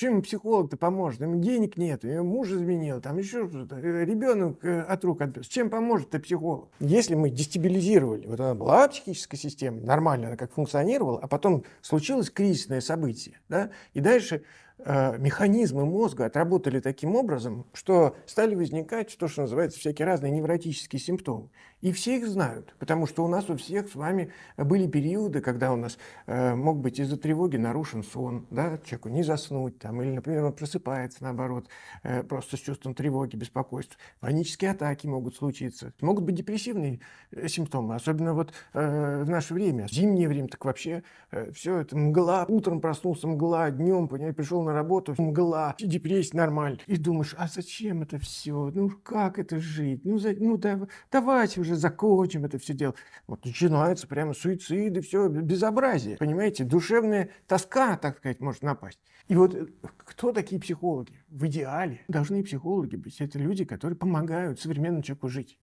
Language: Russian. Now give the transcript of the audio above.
Чем им психолог-то поможет? Им денег нет, им муж изменил, там еще что-то. Э, Ребенок э, от рук отбился. Чем поможет-то психолог? Если мы дестабилизировали, вот она была психическая система, нормально она как функционировала, а потом случилось кризисное событие, да, и дальше Э, механизмы мозга отработали таким образом, что стали возникать, что, что называется, всякие разные невротические симптомы. И все их знают, потому что у нас у всех с вами были периоды, когда у нас э, мог быть из-за тревоги нарушен сон, да, человеку не заснуть, там, или, например, он просыпается, наоборот, э, просто с чувством тревоги, беспокойства. Панические атаки могут случиться. Могут быть депрессивные э, симптомы, особенно вот э, в наше время, зимнее время, так вообще э, все это мгла, утром проснулся мгла, днем, понимаете, пришел на на работу, мгла, депрессия, нормально. И думаешь, а зачем это все? Ну как это жить? Ну, за, ну да, давайте уже закончим это все дело. Вот начинаются прямо суициды, все безобразие. Понимаете, душевная тоска, так сказать, может напасть. И вот э, кто такие психологи? В идеале должны психологи быть. Это люди, которые помогают современному человеку жить.